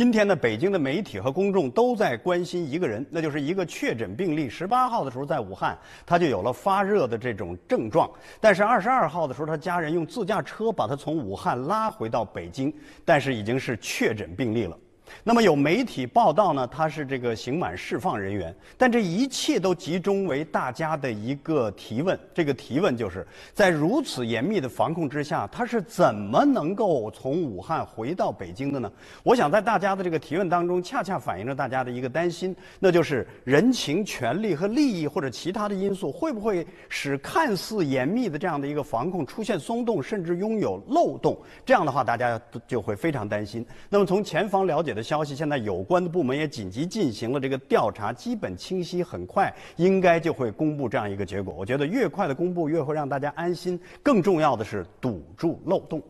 今天呢，北京的媒体和公众都在关心一个人，那就是一个确诊病例。十八号的时候在武汉，他就有了发热的这种症状，但是二十二号的时候，他家人用自驾车把他从武汉拉回到北京，但是已经是确诊病例了。那么有媒体报道呢，他是这个刑满释放人员，但这一切都集中为大家的一个提问。这个提问就是在如此严密的防控之下，他是怎么能够从武汉回到北京的呢？我想在大家的这个提问当中，恰恰反映了大家的一个担心，那就是人情、权力和利益或者其他的因素，会不会使看似严密的这样的一个防控出现松动，甚至拥有漏洞？这样的话，大家就会非常担心。那么从前方了解的。消息现在，有关的部门也紧急进行了这个调查，基本清晰，很快应该就会公布这样一个结果。我觉得越快的公布，越会让大家安心。更重要的是堵住漏洞。